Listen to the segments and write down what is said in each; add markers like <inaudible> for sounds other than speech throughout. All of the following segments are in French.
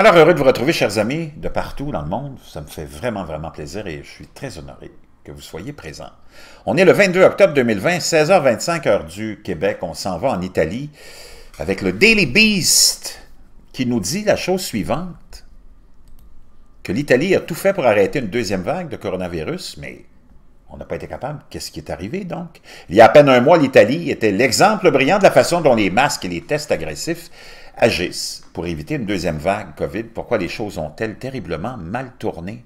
Alors, heureux de vous retrouver, chers amis, de partout dans le monde. Ça me fait vraiment, vraiment plaisir et je suis très honoré que vous soyez présents. On est le 22 octobre 2020, 16h25 heure du Québec. On s'en va en Italie avec le Daily Beast qui nous dit la chose suivante, que l'Italie a tout fait pour arrêter une deuxième vague de coronavirus, mais on n'a pas été capable. Qu'est-ce qui est arrivé donc? Il y a à peine un mois, l'Italie était l'exemple brillant de la façon dont les masques et les tests agressifs agissent pour éviter une deuxième vague COVID. Pourquoi les choses ont-elles terriblement mal tourné?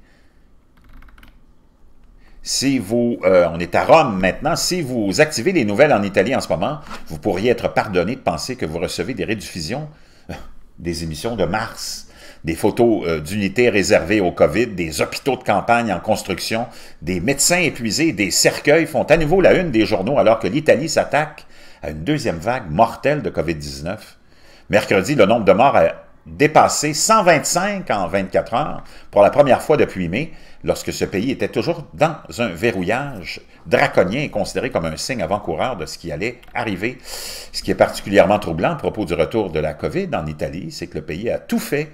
Si vous, euh, on est à Rome maintenant, si vous activez les nouvelles en Italie en ce moment, vous pourriez être pardonné de penser que vous recevez des rédiffusions <laughs> des émissions de mars des photos euh, d'unités réservées au COVID, des hôpitaux de campagne en construction, des médecins épuisés, des cercueils font à nouveau la une des journaux alors que l'Italie s'attaque à une deuxième vague mortelle de COVID-19. Mercredi, le nombre de morts a dépassé 125 en 24 heures pour la première fois depuis mai, lorsque ce pays était toujours dans un verrouillage draconien et considéré comme un signe avant-coureur de ce qui allait arriver. Ce qui est particulièrement troublant à propos du retour de la COVID en Italie, c'est que le pays a tout fait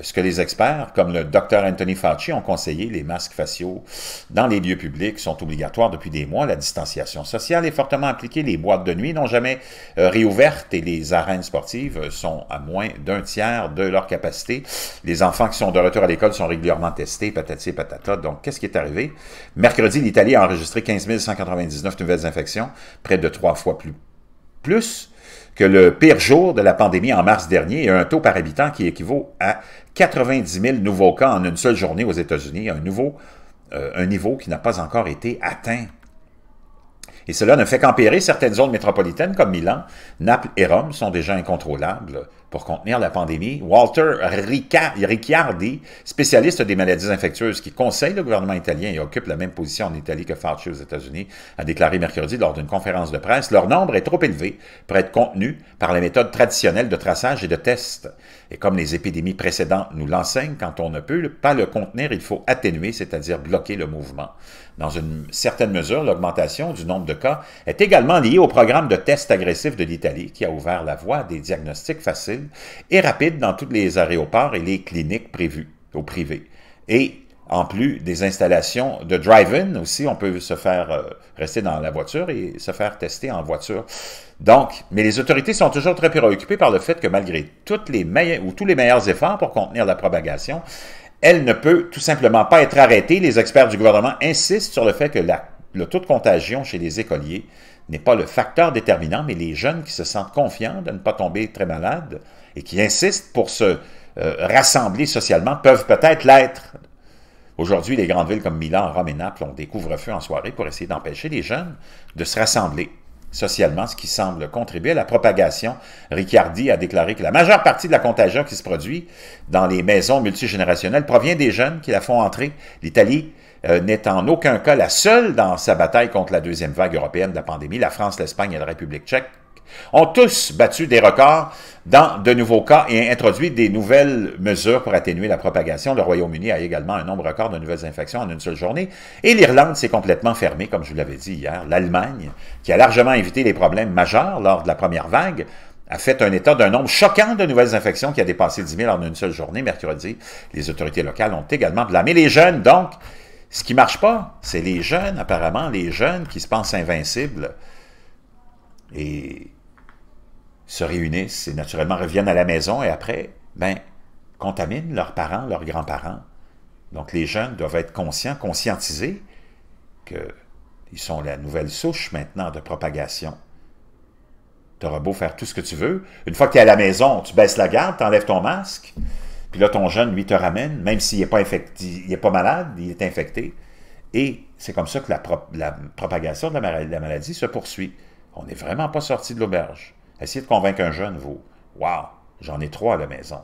ce que les experts, comme le docteur Anthony Fauci, ont conseillé, les masques faciaux dans les lieux publics sont obligatoires depuis des mois. La distanciation sociale est fortement appliquée. Les boîtes de nuit n'ont jamais euh, réouvertes et les arènes sportives sont à moins d'un tiers de leur capacité. Les enfants qui sont de retour à l'école sont régulièrement testés, patati patata. Donc, qu'est-ce qui est arrivé? Mercredi, l'Italie a enregistré 15 199 nouvelles infections, près de trois fois plus. plus que le pire jour de la pandémie en mars dernier a un taux par habitant qui équivaut à 90 000 nouveaux cas en une seule journée aux États-Unis, un, euh, un niveau qui n'a pas encore été atteint. Et cela ne fait qu'empirer. Certaines zones métropolitaines comme Milan, Naples et Rome sont déjà incontrôlables pour contenir la pandémie, Walter Ricciardi, spécialiste des maladies infectieuses qui conseille le gouvernement italien et occupe la même position en Italie que Fauci aux États-Unis, a déclaré mercredi lors d'une conférence de presse, leur nombre est trop élevé pour être contenu par les méthodes traditionnelles de traçage et de test. Et comme les épidémies précédentes nous l'enseignent, quand on ne peut pas le contenir, il faut atténuer, c'est-à-dire bloquer le mouvement. Dans une certaine mesure, l'augmentation du nombre de cas est également liée au programme de tests agressifs de l'Italie qui a ouvert la voie à des diagnostics faciles et rapide dans tous les aéroports et les cliniques prévues au privé. Et en plus des installations de drive-in aussi, on peut se faire euh, rester dans la voiture et se faire tester en voiture. Donc, mais les autorités sont toujours très préoccupées par le fait que malgré toutes les tous les meilleurs efforts pour contenir la propagation, elle ne peut tout simplement pas être arrêtée. Les experts du gouvernement insistent sur le fait que la le taux de contagion chez les écoliers n'est pas le facteur déterminant, mais les jeunes qui se sentent confiants de ne pas tomber très malades et qui insistent pour se euh, rassembler socialement peuvent peut-être l'être. Aujourd'hui, les grandes villes comme Milan, Rome et Naples ont des couvre-feux en soirée pour essayer d'empêcher les jeunes de se rassembler socialement, ce qui semble contribuer à la propagation. Riccardi a déclaré que la majeure partie de la contagion qui se produit dans les maisons multigénérationnelles provient des jeunes qui la font entrer. L'Italie euh, n'est en aucun cas la seule dans sa bataille contre la deuxième vague européenne de la pandémie. La France, l'Espagne et la République tchèque ont tous battu des records dans de nouveaux cas et introduit des nouvelles mesures pour atténuer la propagation. Le Royaume-Uni a également un nombre record de nouvelles infections en une seule journée. Et l'Irlande s'est complètement fermée, comme je vous l'avais dit hier. L'Allemagne, qui a largement évité les problèmes majeurs lors de la première vague, a fait un état d'un nombre choquant de nouvelles infections qui a dépassé 10 000 en une seule journée, mercredi. Les autorités locales ont également blâmé les jeunes. Donc, ce qui ne marche pas, c'est les jeunes, apparemment, les jeunes qui se pensent invincibles. Et se réunissent et naturellement reviennent à la maison et après, ben, contaminent leurs parents, leurs grands-parents. Donc les jeunes doivent être conscients, conscientisés qu'ils sont la nouvelle souche maintenant de propagation. Tu auras beau faire tout ce que tu veux. Une fois que tu es à la maison, tu baisses la garde, tu enlèves ton masque, puis là, ton jeune, lui, te ramène, même s'il n'est pas, est pas malade, il est infecté. Et c'est comme ça que la, propagation de la, la maladie se poursuit. On n'est vraiment pas sorti de l'auberge. Essayez de convaincre un jeune, vous. Wow, j'en ai trois à la maison.